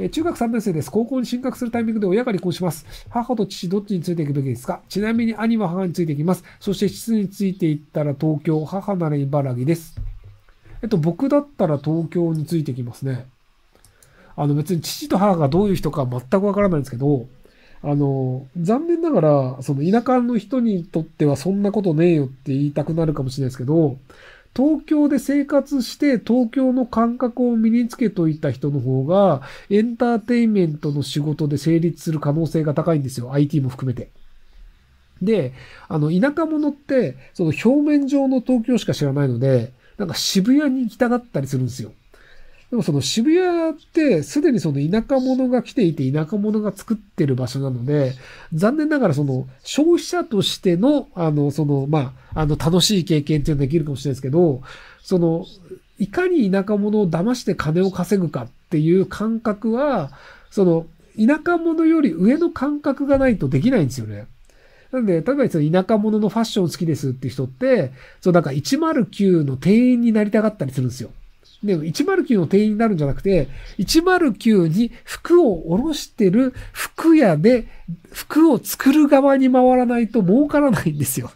え中学3年生です。高校に進学するタイミングで親が離婚します。母と父どっちについていくべきですかちなみに兄は母についていきます。そして父についていったら東京、母なら茨城です。えっと、僕だったら東京についてきますね。あの別に父と母がどういう人か全くわからないんですけど、あの、残念ながら、その田舎の人にとってはそんなことねえよって言いたくなるかもしれないですけど、東京で生活して東京の感覚を身につけといた人の方が、エンターテインメントの仕事で成立する可能性が高いんですよ。IT も含めて。で、あの、田舎者って、その表面上の東京しか知らないので、なんか渋谷に行きたがったりするんですよ。でもその渋谷ってすでにその田舎者が来ていて田舎者が作ってる場所なので、残念ながらその消費者としての、あの、その、まあ、あの、楽しい経験っていうのはできるかもしれないですけど、その、いかに田舎者を騙して金を稼ぐかっていう感覚は、その、田舎者より上の感覚がないとできないんですよね。なんで、例えばその田舎者のファッション好きですって人って、そうなんか109の店員になりたがったりするんですよ。ね、109の店員になるんじゃなくて、109に服をろしてる服屋で服を作る側に回らないと儲からないんですよ。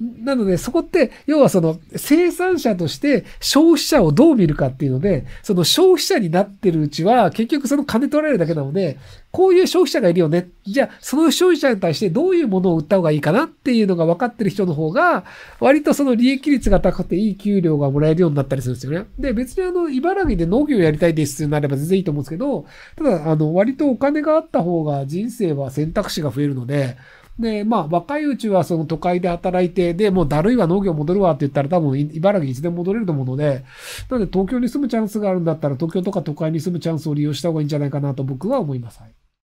なので、そこって、要はその、生産者として消費者をどう見るかっていうので、その消費者になってるうちは、結局その金取られるだけなので、こういう消費者がいるよね。じゃあ、その消費者に対してどういうものを売った方がいいかなっていうのが分かってる人の方が、割とその利益率が高くていい給料がもらえるようになったりするんですよね。で、別にあの、茨城で農業やりたいですてなれば全然いいと思うんですけど、ただ、あの、割とお金があった方が人生は選択肢が増えるので、で、まあ、若いうちはその都会で働いて、で、もうだるいわ農業戻るわって言ったら多分茨城いつでも戻れると思うので、なので東京に住むチャンスがあるんだったら東京とか都会に住むチャンスを利用した方がいいんじゃないかなと僕は思います。はい